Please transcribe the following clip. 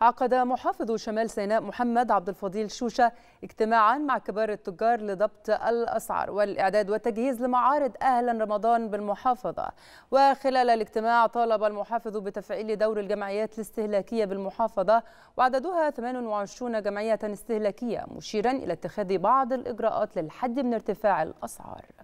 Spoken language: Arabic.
عقد محافظ شمال سيناء محمد عبد الفضيل شوشه اجتماعا مع كبار التجار لضبط الاسعار والاعداد والتجهيز لمعارض اهلا رمضان بالمحافظه وخلال الاجتماع طالب المحافظ بتفعيل دور الجمعيات الاستهلاكيه بالمحافظه وعددها 28 جمعيه استهلاكيه مشيرا الى اتخاذ بعض الاجراءات للحد من ارتفاع الاسعار